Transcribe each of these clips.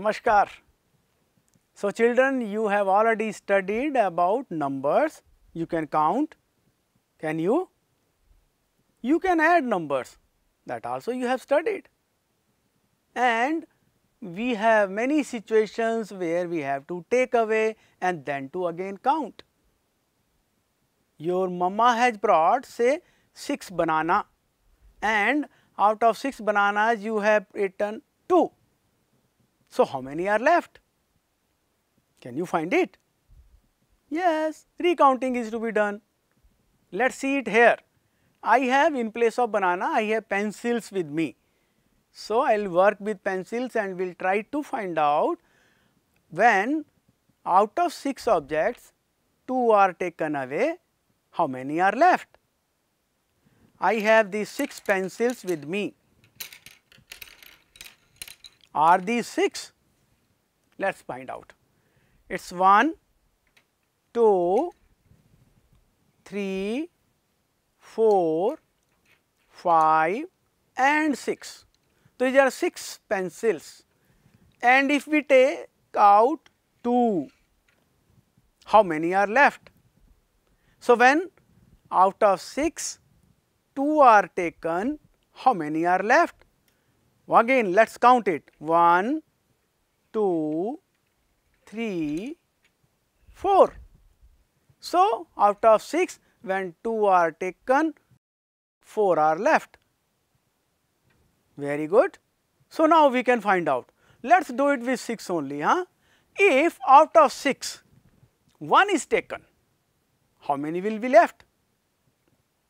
Namaskar. So, children you have already studied about numbers, you can count, can you? You can add numbers that also you have studied and we have many situations where we have to take away and then to again count. Your mama has brought say 6 banana and out of 6 bananas you have eaten 2 so, how many are left? Can you find it? Yes, recounting is to be done. Let us see it here. I have in place of banana, I have pencils with me. So, I will work with pencils and will try to find out when out of 6 objects, 2 are taken away, how many are left? I have these 6 pencils with me. Are these 6? Let us find out. It is 1, 2, 3, 4, 5 and 6. These are 6 pencils and if we take out 2, how many are left? So, when out of 6, 2 are taken, how many are left? Again, let us count it 1, 2, 3, 4. So, out of 6, when 2 are taken, 4 are left. Very good. So, now we can find out. Let us do it with 6 only. Huh? If out of 6, 1 is taken, how many will be left?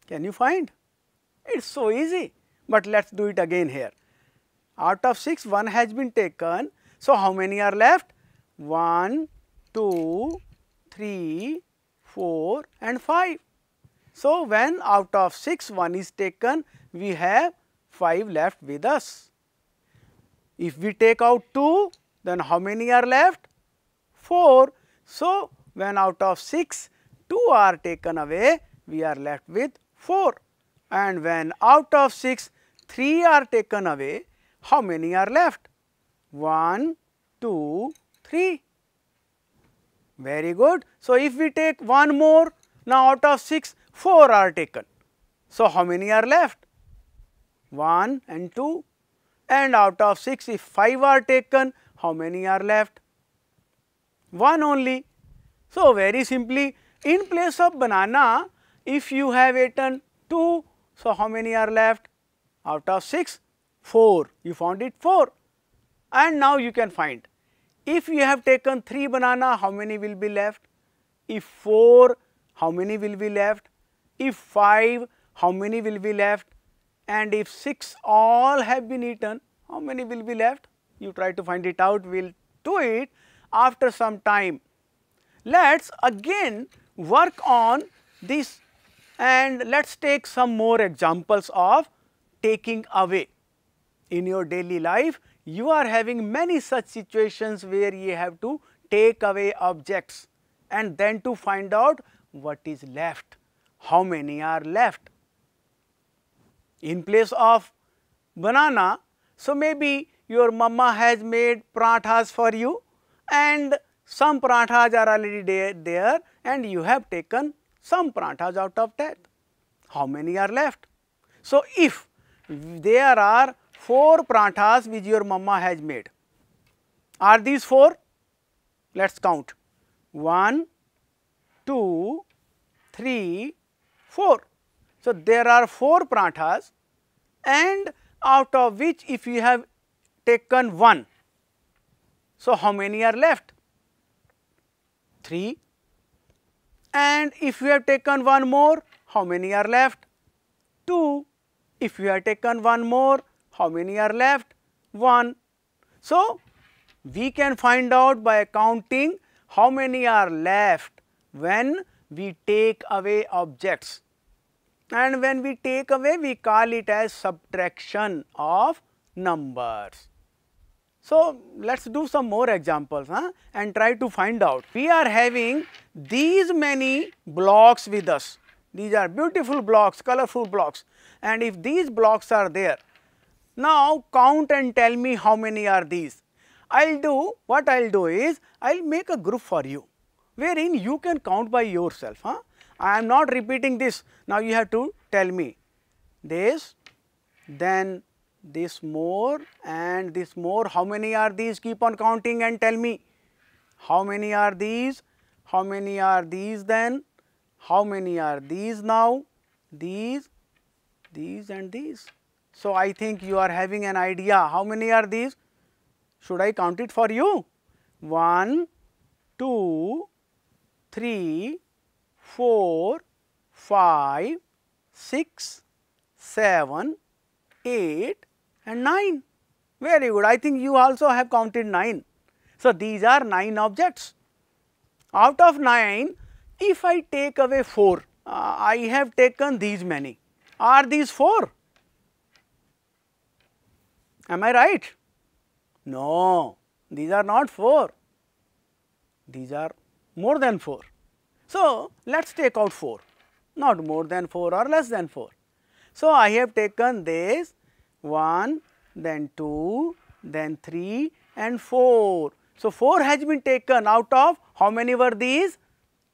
Can you find? It is so easy, but let us do it again here. Out of 6, 1 has been taken. So, how many are left? 1, 2, 3, 4 and 5. So, when out of 6, 1 is taken, we have 5 left with us. If we take out 2, then how many are left? 4. So, when out of 6, 2 are taken away, we are left with 4. And when out of 6, 3 are taken away, how many are left? 1, 2, 3. Very good. So, if we take one more, now out of 6, 4 are taken. So, how many are left? 1 and 2 and out of 6 if 5 are taken, how many are left? 1 only. So, very simply in place of banana, if you have eaten 2, so how many are left? Out of 6, 4, you found it 4 and now you can find if you have taken 3 banana how many will be left, if 4 how many will be left, if 5 how many will be left and if 6 all have been eaten how many will be left you try to find it out we will do it after some time. Let us again work on this and let us take some more examples of taking away in your daily life, you are having many such situations where you have to take away objects and then to find out what is left, how many are left. In place of banana, so maybe your mama has made prathas for you and some prathas are already there, and you have taken some prathas out of that. How many are left? So, if there are four prantas which your mama has made. Are these four? Let us count. 1, 2, 3, 4. So, there are 4 prantas, and out of which if you have taken 1, so how many are left? 3 and if you have taken one more, how many are left? 2. If you have taken one more, how many are left? 1. So, we can find out by counting how many are left when we take away objects and when we take away we call it as subtraction of numbers. So, let us do some more examples huh, and try to find out. We are having these many blocks with us. These are beautiful blocks, colorful blocks and if these blocks are there now count and tell me how many are these. I will do, what I will do is, I will make a group for you, wherein you can count by yourself. Huh? I am not repeating this, now you have to tell me this, then this more and this more, how many are these, keep on counting and tell me how many are these, how many are these then, how many are these now, these, these and these. So, I think you are having an idea how many are these? Should I count it for you? 1, 2, 3, 4, 5, 6, 7, 8 and 9. Very good. I think you also have counted 9. So, these are 9 objects. Out of 9, if I take away 4, uh, I have taken these many. Are these 4? Am I right? No, these are not 4, these are more than 4. So, let us take out 4, not more than 4 or less than 4. So, I have taken this 1, then 2, then 3 and 4. So, 4 has been taken out of how many were these?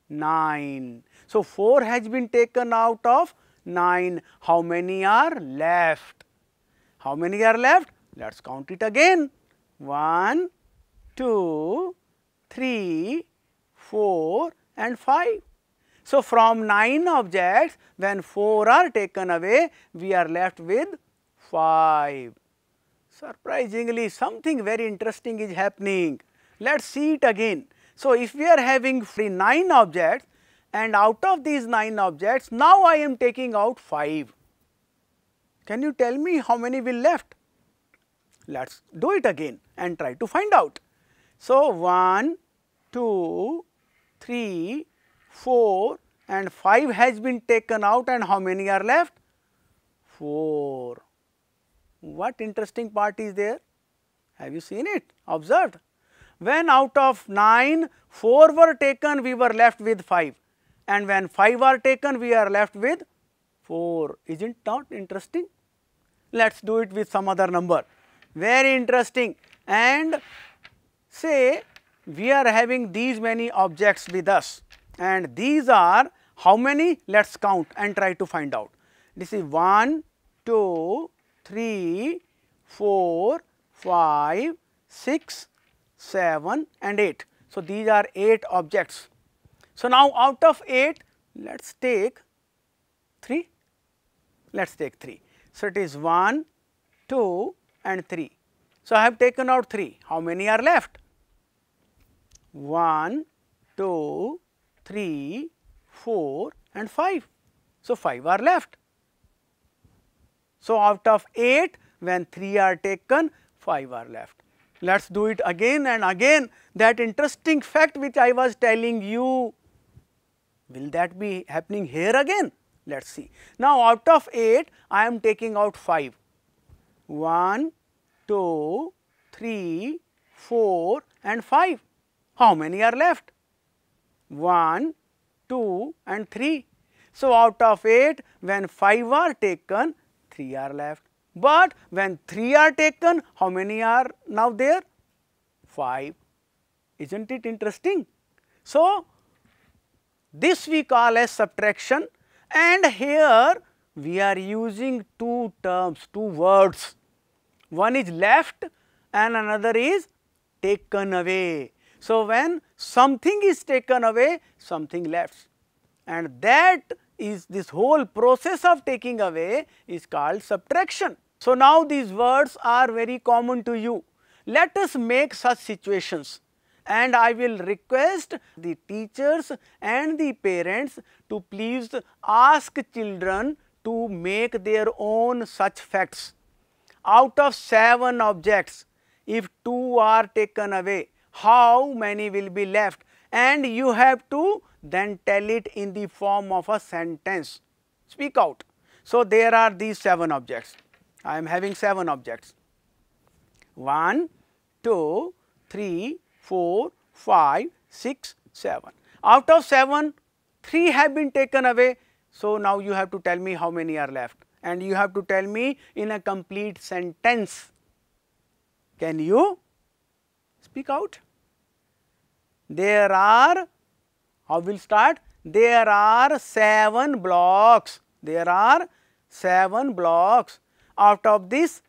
9. So, 4 has been taken out of 9. How many are left? How many are left? Let us count it again. 1, 2, 3, 4 and 5. So, from 9 objects, when 4 are taken away, we are left with 5. Surprisingly, something very interesting is happening. Let us see it again. So, if we are having free 9 objects and out of these 9 objects, now I am taking out 5. Can you tell me how many will left? Let us do it again and try to find out. So, 1, 2, 3, 4 and 5 has been taken out and how many are left? 4. What interesting part is there? Have you seen it? Observed? When out of 9, 4 were taken, we were left with 5 and when 5 are taken, we are left with 4. Is it not interesting? Let us do it with some other number very interesting and say we are having these many objects with us and these are how many let us count and try to find out. This is 1, 2, 3, 4, 5, 6, 7 and 8. So, these are 8 objects. So, now out of 8 let us take 3, let us take 3. So, it is 1, 2, and 3. So, I have taken out 3. How many are left? 1, 2, 3, 4 and 5. So, 5 are left. So, out of 8, when 3 are taken, 5 are left. Let us do it again and again that interesting fact which I was telling you, will that be happening here again? Let us see. Now, out of 8, I am taking out 5. 1, 2, 3, 4 and 5. How many are left? 1, 2 and 3. So, out of 8 when 5 are taken 3 are left. But when 3 are taken how many are now there? 5. Is not it interesting? So, this we call as subtraction and here we are using two terms, two words one is left and another is taken away. So, when something is taken away, something left and that is this whole process of taking away is called subtraction. So, now these words are very common to you. Let us make such situations and I will request the teachers and the parents to please ask children to make their own such facts out of 7 objects, if 2 are taken away, how many will be left and you have to then tell it in the form of a sentence, speak out. So, there are these 7 objects, I am having 7 objects, 1, 2, 3, 4, 5, 6, 7. Out of 7, 3 have been taken away. So, now you have to tell me how many are left and you have to tell me in a complete sentence. Can you speak out? There are, how will start? There are 7 blocks, there are 7 blocks. Out of this,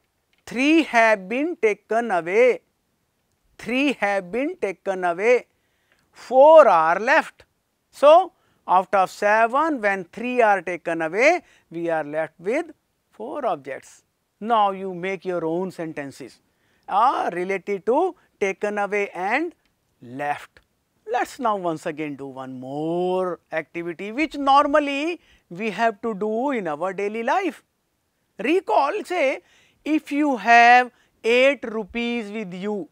3 have been taken away, 3 have been taken away, 4 are left. So, out of 7 when 3 are taken away we are left with four objects. Now, you make your own sentences are related to taken away and left. Let us now once again do one more activity which normally we have to do in our daily life. Recall say if you have 8 rupees with you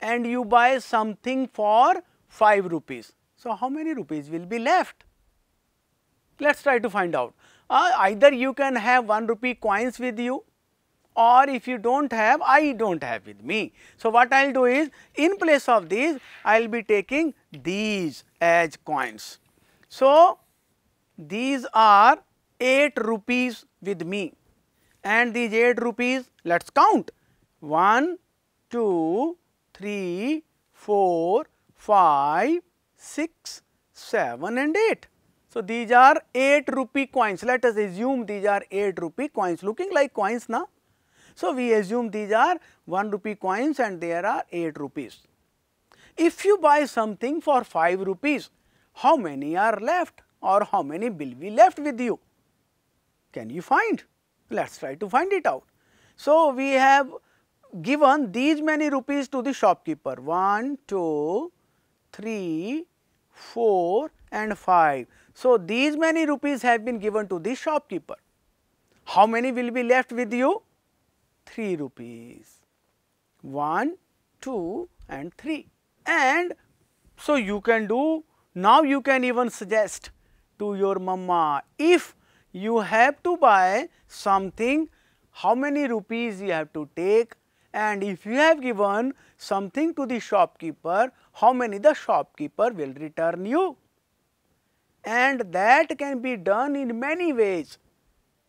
and you buy something for 5 rupees. So, how many rupees will be left? Let us try to find out uh, either you can have 1 rupee coins with you or if you do not have, I do not have with me. So, what I will do is in place of these, I will be taking these as coins. So, these are 8 rupees with me and these 8 rupees, let us count 1, 2, 3, 4, 5, 6, 7 and 8. So, these are 8 rupee coins. Let us assume these are 8 rupee coins looking like coins now. So, we assume these are 1 rupee coins and there are 8 rupees. If you buy something for 5 rupees, how many are left or how many will be left with you? Can you find? Let us try to find it out. So, we have given these many rupees to the shopkeeper 1, 2, 3, 4 and 5. So, these many rupees have been given to the shopkeeper. How many will be left with you? 3 rupees, 1, 2 and 3 and so you can do, now you can even suggest to your mama if you have to buy something, how many rupees you have to take and if you have given something to the shopkeeper, how many the shopkeeper will return you and that can be done in many ways.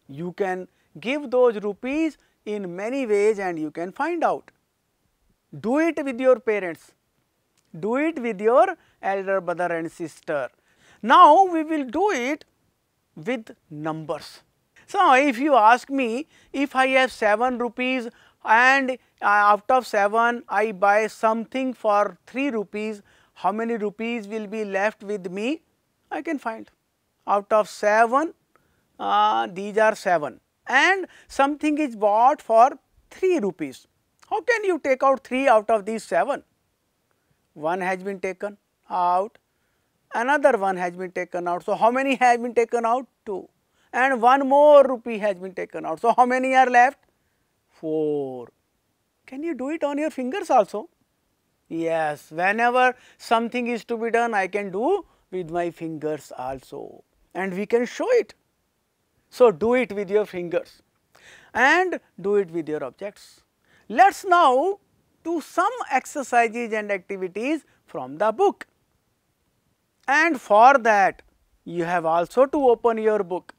You can give those rupees in many ways and you can find out. Do it with your parents, do it with your elder brother and sister. Now, we will do it with numbers. So, if you ask me if I have 7 rupees and uh, out of 7 I buy something for 3 rupees, how many rupees will be left with me? I can find out of 7 uh, these are 7 and something is bought for 3 rupees. How can you take out 3 out of these 7? One has been taken out, another one has been taken out. So, how many have been taken out? 2 and one more rupee has been taken out. So, how many are left? 4. Can you do it on your fingers also? Yes, whenever something is to be done, I can do with my fingers also and we can show it. So, do it with your fingers and do it with your objects. Let us now do some exercises and activities from the book and for that you have also to open your book.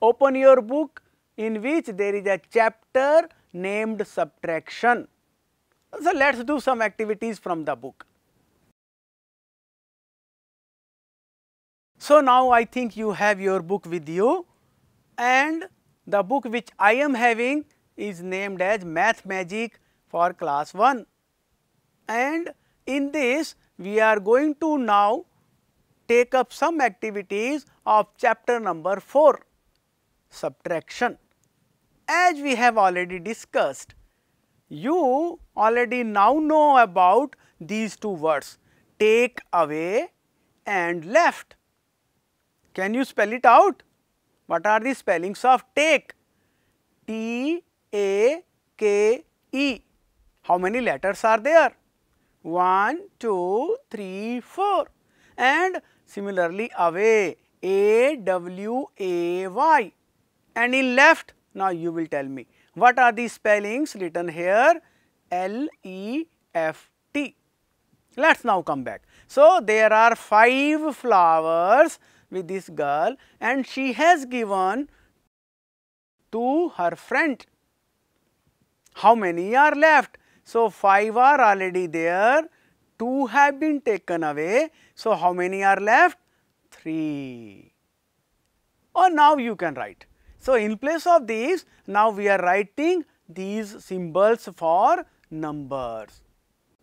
Open your book in which there is a chapter named subtraction. So, let us do some activities from the book. So, now I think you have your book with you and the book which I am having is named as Math Magic for class 1. And in this we are going to now take up some activities of chapter number 4 subtraction. As we have already discussed, you already now know about these two words take away and left. Can you spell it out? What are the spellings of take? T A K E. How many letters are there? 1, 2, 3, 4. And similarly away A W A Y. And in left, now you will tell me what are the spellings written here? L E F T. Let us now come back. So, there are 5 flowers with this girl and she has given to her friend. How many are left? So, 5 are already there, 2 have been taken away. So, how many are left? 3. Or oh, now you can write. So, in place of these, now we are writing these symbols for numbers.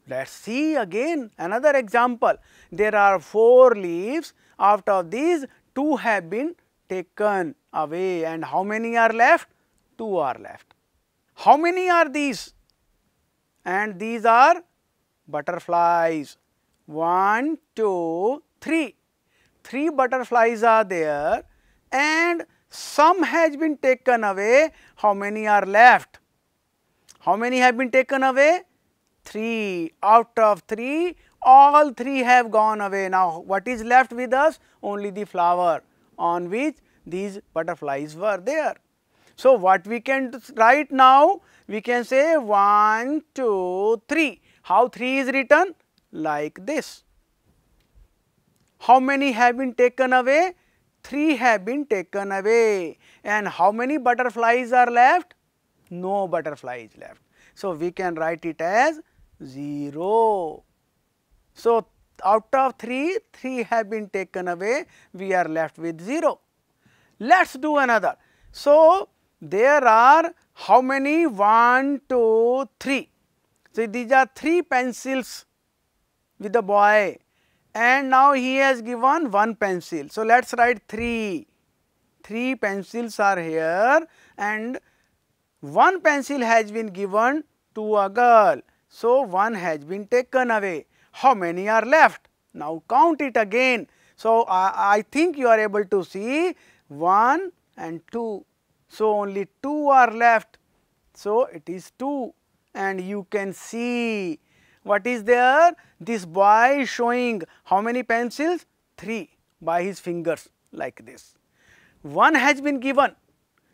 Let us see again another example. There are 4 leaves out of these, 2 have been taken away and how many are left? 2 are left. How many are these? And these are butterflies. 1, 2, 3. 3 butterflies are there and some has been taken away. How many are left? How many have been taken away? 3. Out of 3, all three have gone away. Now, what is left with us? Only the flower on which these butterflies were there. So, what we can write now? We can say 1, 2, 3. How 3 is written? Like this. How many have been taken away? 3 have been taken away. And how many butterflies are left? No butterflies left. So, we can write it as 0. So, out of 3, 3 have been taken away, we are left with 0. Let us do another. So, there are how many? 1, 2, 3. So, these are 3 pencils with the boy and now he has given 1 pencil. So, let us write 3. 3 pencils are here and 1 pencil has been given to a girl. So, 1 has been taken away how many are left? Now count it again. So, I, I think you are able to see 1 and 2. So, only 2 are left. So, it is 2 and you can see what is there? This boy is showing how many pencils? 3 by his fingers like this. 1 has been given.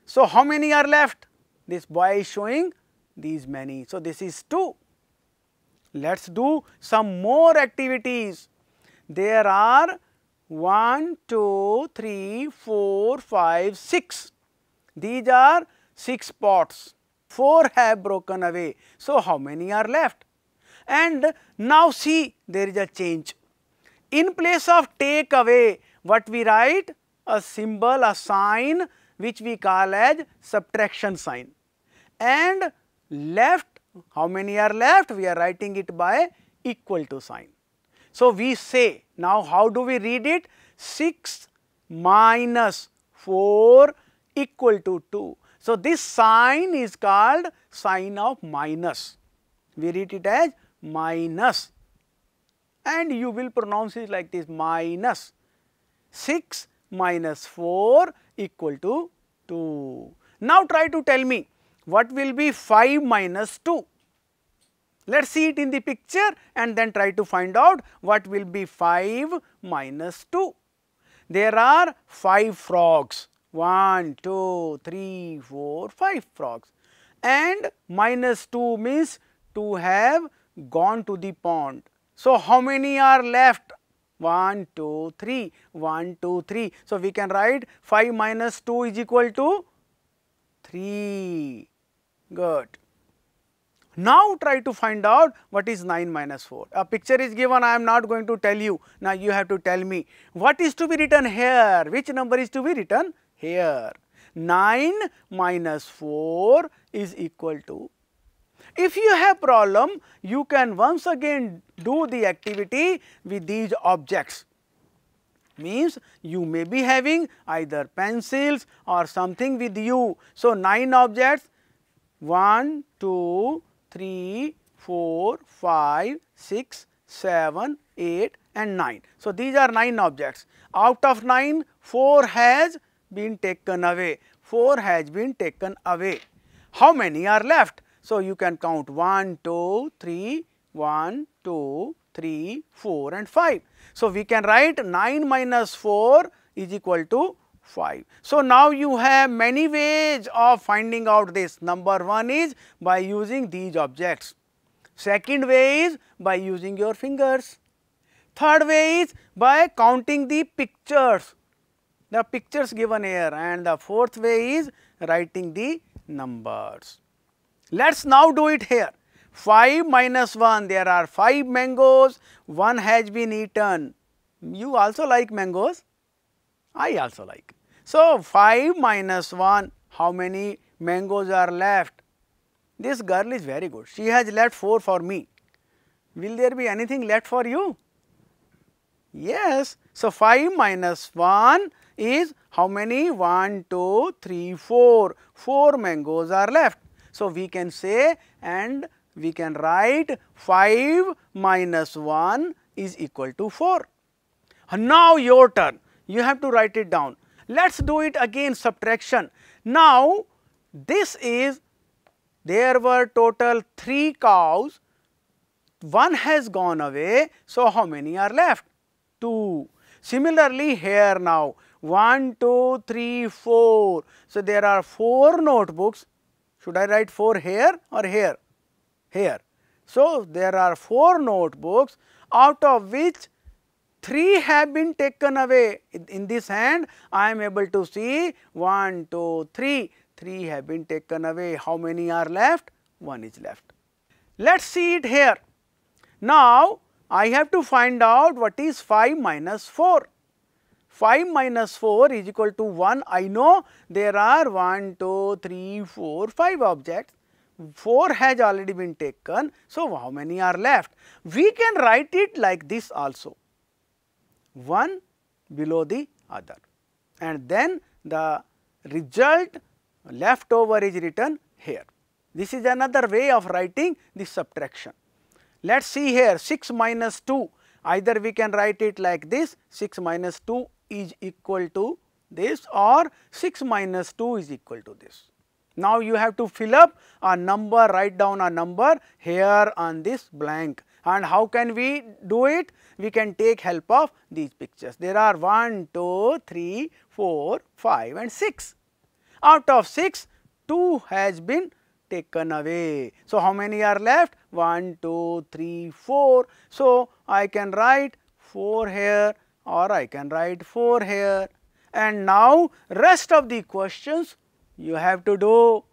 So, how many are left? This boy is showing these many. So, this is 2 let us do some more activities. There are 1, 2, 3, 4, 5, 6. These are 6 pots. 4 have broken away. So, how many are left? And now see there is a change. In place of take away, what we write? A symbol, a sign which we call as subtraction sign. And left how many are left? We are writing it by equal to sign. So, we say now how do we read it? 6 minus 4 equal to 2. So, this sign is called sign of minus. We read it as minus and you will pronounce it like this minus 6 minus 4 equal to 2. Now, try to tell me what will be 5 minus 2? Let us see it in the picture and then try to find out what will be 5 minus 2. There are 5 frogs 1, 2, 3, 4, 5 frogs and minus 2 means 2 have gone to the pond. So, how many are left? 1, 2, 3, 1, 2, 3. So, we can write 5 minus 2 is equal to 3. Good. Now try to find out what is 9 minus 4. A picture is given, I am not going to tell you. Now you have to tell me what is to be written here, which number is to be written here. 9 minus 4 is equal to. If you have problem, you can once again do the activity with these objects means you may be having either pencils or something with you. So, 9 objects 1, 2, 3, 4, 5, 6, 7, 8 and 9. So, these are 9 objects. Out of 9, 4 has been taken away. 4 has been taken away. How many are left? So, you can count 1, 2, 3, 1, 2, 3, 4 and 5. So, we can write 9 minus 4 is equal to 5. So, now you have many ways of finding out this. Number 1 is by using these objects. Second way is by using your fingers. Third way is by counting the pictures, the pictures given here and the fourth way is writing the numbers. Let us now do it here. 5 minus 1, there are 5 mangoes, 1 has been eaten. You also like mangoes? I also like. So, 5 minus 1, how many mangoes are left? This girl is very good. She has left 4 for me. Will there be anything left for you? Yes. So, 5 minus 1 is how many? 1, 2, 3, 4. 4 mangoes are left. So, we can say and we can write 5 minus 1 is equal to 4. now, your turn. You have to write it down. Let us do it again subtraction. Now, this is there were total 3 cows, one has gone away. So, how many are left? 2. Similarly, here now 1, 2, 3, 4. So, there are 4 notebooks. Should I write 4 here or here? Here. So, there are 4 notebooks out of which 3 have been taken away in this hand I am able to see 1, 2, 3, 3 have been taken away how many are left 1 is left. Let us see it here. Now I have to find out what is 5 minus 4. 5 minus 4 is equal to 1 I know there are 1, 2, 3, 4, 5 objects 4 has already been taken. So, how many are left? We can write it like this also one below the other and then the result left over is written here. This is another way of writing the subtraction. Let us see here 6 minus 2 either we can write it like this 6 minus 2 is equal to this or 6 minus 2 is equal to this. Now, you have to fill up a number, write down a number here on this blank and how can we do it? We can take help of these pictures. There are 1, 2, 3, 4, 5 and 6. Out of 6, 2 has been taken away. So, how many are left? 1, 2, 3, 4. So, I can write 4 here or I can write 4 here. And now, rest of the questions you have to do.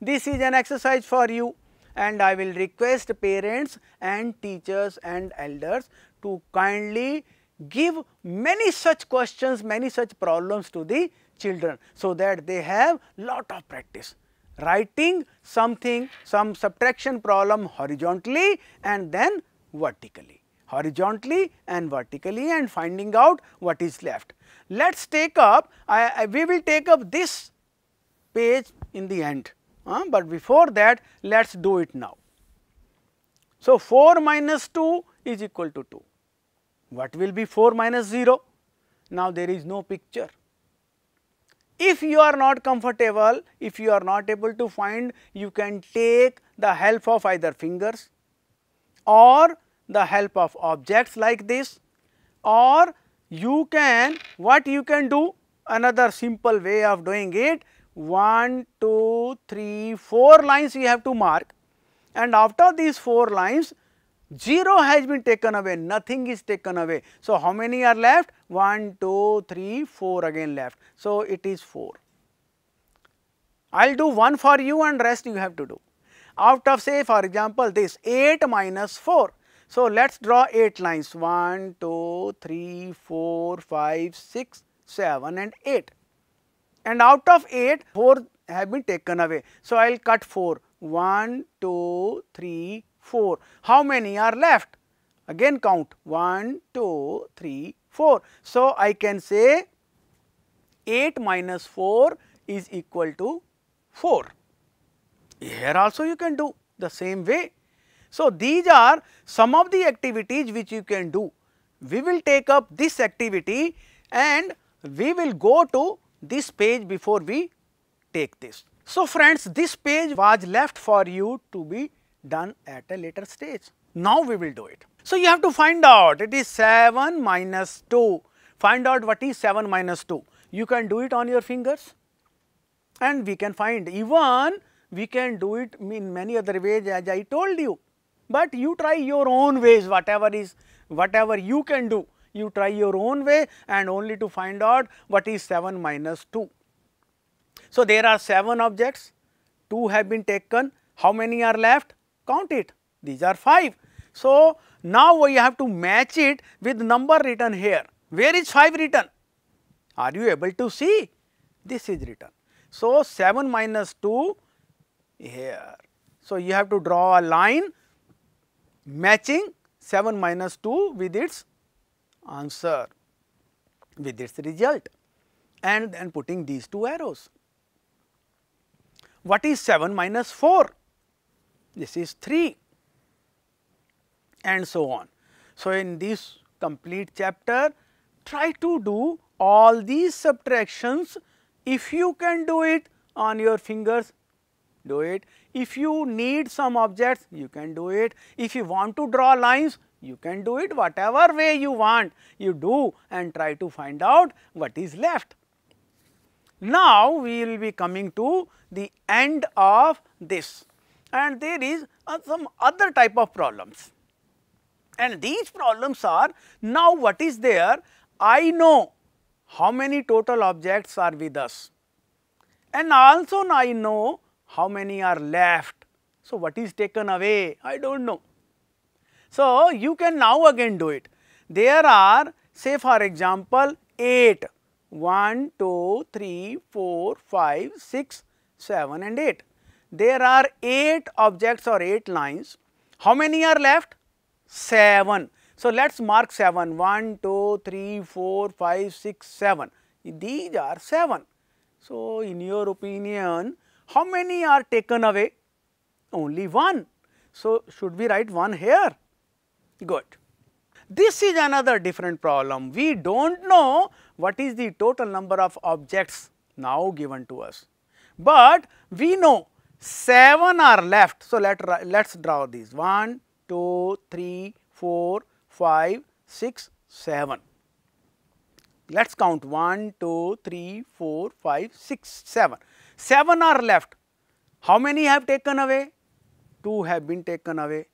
This is an exercise for you and I will request parents and teachers and elders to kindly give many such questions, many such problems to the children so that they have lot of practice. Writing something, some subtraction problem horizontally and then vertically, horizontally and vertically and finding out what is left. Let us take up, I, I, we will take up this page in the end uh, but before that let us do it now. So, 4 minus 2 is equal to 2. What will be 4 minus 0? Now, there is no picture. If you are not comfortable, if you are not able to find, you can take the help of either fingers or the help of objects like this or you can, what you can do, another simple way of doing it, 1, 2, 3, 4 lines you have to mark and after these 4 lines 0 has been taken away, nothing is taken away. So, how many are left? 1, 2, 3, 4 again left. So, it is 4. I will do one for you and rest you have to do. Out of say for example, this 8 minus 4. So, let us draw 8 lines 1, 2, 3, 4, 5, 6, 7 and 8 and out of 8, 4 have been taken away. So, I will cut 4, 1, 2, 3, 4. How many are left? Again count 1, 2, 3, 4. So, I can say 8 minus 4 is equal to 4. Here also you can do the same way. So, these are some of the activities which you can do. We will take up this activity and we will go to this page before we take this. So, friends this page was left for you to be done at a later stage. Now, we will do it. So, you have to find out it is 7 minus 2. Find out what is 7 minus 2. You can do it on your fingers and we can find even we can do it in many other ways as I told you. But you try your own ways whatever is whatever you can do you try your own way and only to find out what is 7 minus 2. So, there are 7 objects, 2 have been taken, how many are left? Count it, these are 5. So, now we have to match it with number written here. Where is 5 written? Are you able to see? This is written. So, 7 minus 2 here. So, you have to draw a line matching 7 minus 2 with its answer with its result and then putting these two arrows. What is 7 minus 4? This is 3 and so on. So, in this complete chapter try to do all these subtractions if you can do it on your fingers do it. If you need some objects you can do it. If you want to draw lines you can do it whatever way you want, you do and try to find out what is left. Now, we will be coming to the end of this and there is uh, some other type of problems. And these problems are now what is there? I know how many total objects are with us and also I know how many are left. So, what is taken away? I do not know. So, you can now again do it. There are say for example 8, 1, 2, 3, 4, 5, 6, 7 and 8. There are 8 objects or 8 lines. How many are left? 7. So, let us mark 7, 1, 2, 3, 4, 5, 6, 7. These are 7. So, in your opinion, how many are taken away? Only 1. So, should we write 1 here? Good. This is another different problem. We do not know what is the total number of objects now given to us, but we know 7 are left. So, let us draw these 1, 2, 3, 4, 5, 6, 7. Let us count 1, 2, 3, 4, 5, 6, 7. 7 are left. How many have taken away? 2 have been taken away.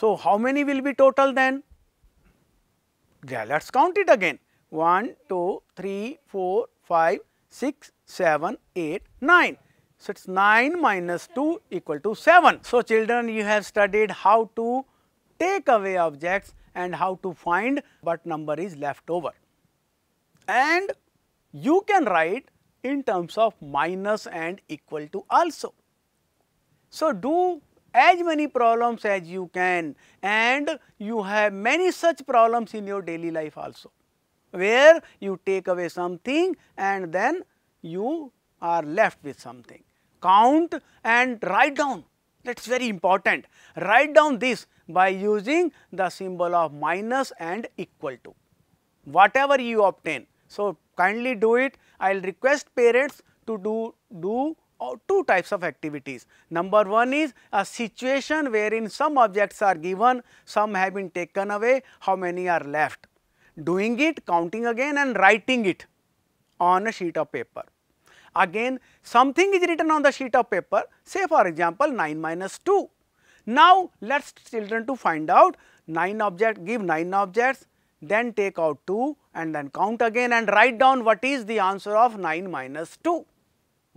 So, how many will be total then? Yeah, let us count it again 1, 2, 3, 4, 5, 6, 7, 8, 9. So, it is 9 minus 2 equal to 7. So, children you have studied how to take away objects and how to find what number is left over. And you can write in terms of minus and equal to also. So, do as many problems as you can and you have many such problems in your daily life also where you take away something and then you are left with something. Count and write down that is very important. Write down this by using the symbol of minus and equal to whatever you obtain. So, kindly do it. I will request parents to do, do two types of activities. Number one is a situation wherein some objects are given, some have been taken away, how many are left. Doing it, counting again and writing it on a sheet of paper. Again something is written on the sheet of paper, say for example 9 minus 2. Now let us children to find out 9 object, give 9 objects, then take out 2 and then count again and write down what is the answer of 9 minus 2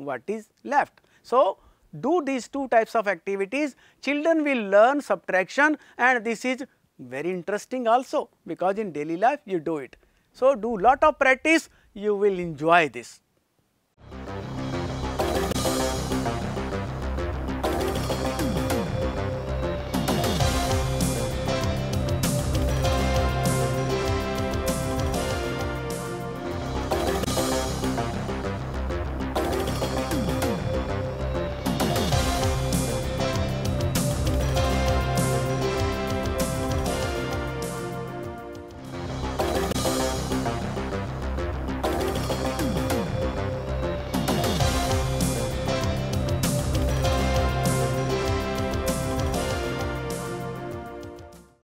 what is left. So, do these two types of activities, children will learn subtraction and this is very interesting also because in daily life you do it. So, do lot of practice, you will enjoy this.